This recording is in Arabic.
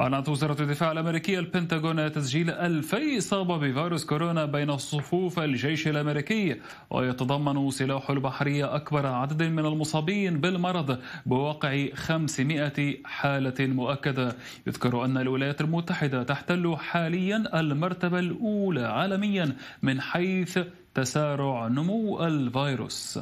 أعلنت وزارة الدفاع الأمريكية البنتاغون تسجيل 2000 إصابة بفيروس كورونا بين صفوف الجيش الأمريكي ويتضمن سلاح البحرية أكبر عدد من المصابين بالمرض بواقع 500 حالة مؤكدة يذكر أن الولايات المتحدة تحتل حاليا المرتبة الأولى عالميا من حيث تسارع نمو الفيروس